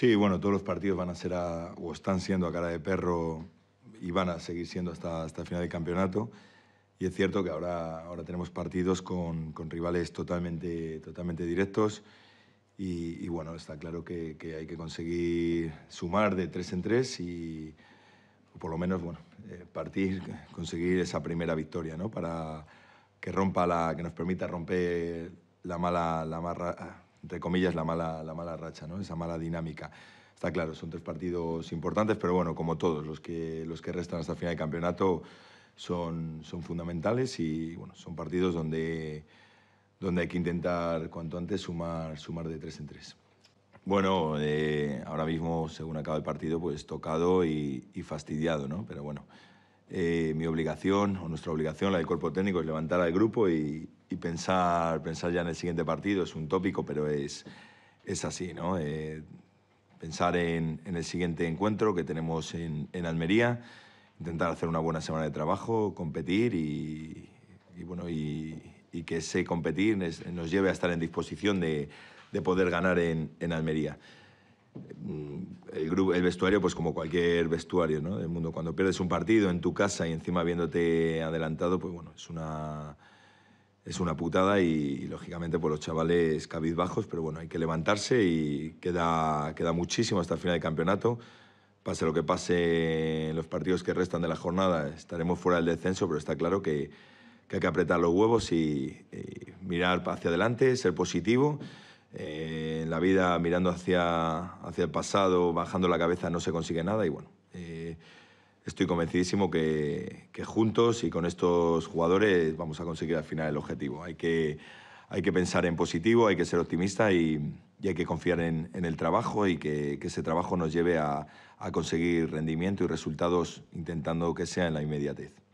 Sí, bueno, todos los partidos van a ser o están siendo a cara de perro y van a seguir siendo hasta, hasta el final del campeonato. Y es cierto que ahora, ahora tenemos partidos con, rivales totalmente, totalmente directos. Y, bueno, está claro que, hay que conseguir sumar de tres en tres y por lo menos bueno, eh, partir, conseguir esa primera victoria, ¿no? Para que rompa la, que nos permita romper la mala, la entre comillas, la mala, la mala racha, ¿no? esa mala dinámica. Está claro, son tres partidos importantes, pero bueno, como todos, los que, los que restan hasta el final del campeonato son, son fundamentales y bueno, son partidos donde, donde hay que intentar cuanto antes sumar, sumar de tres en tres. Bueno, eh, ahora mismo, según acaba el partido, pues tocado y, fastidiado, ¿no? Pero bueno, eh, mi obligación o nuestra obligación, la del cuerpo técnico, es levantar al grupo y, pensar, pensar ya en el siguiente partido es un tópico, pero es, es así, ¿no? Eh, pensar en, en, el siguiente encuentro que tenemos en, en, Almería, intentar hacer una buena semana de trabajo, competir y, bueno, y, y, que ese competir nos lleve a estar en disposición de, de poder ganar en, en Almería. Mm, el, grupo, el, vestuario, pues como cualquier vestuario ¿no? del mundo, cuando pierdes un partido en tu casa y encima viéndote adelantado, pues bueno, es una es una putada y, lógicamente por pues, los chavales cabizbajos, pero bueno, hay que levantarse y queda, queda muchísimo hasta el final del campeonato. Pase lo que pase en los partidos que restan de la jornada, estaremos fuera del descenso, pero está claro que, que hay que apretar los huevos y, mirar hacia adelante, ser positivo. Eh, en la vida, mirando hacia, hacia el pasado, bajando la cabeza, no se consigue nada y bueno. Eh, estoy convencidísimo que, juntos y con estos jugadores vamos a conseguir al final el objetivo. Hay que, hay que pensar en positivo, hay que ser optimista y, hay que confiar en, el trabajo y que, ese trabajo nos lleve a conseguir rendimiento y resultados intentando que sea en la inmediatez.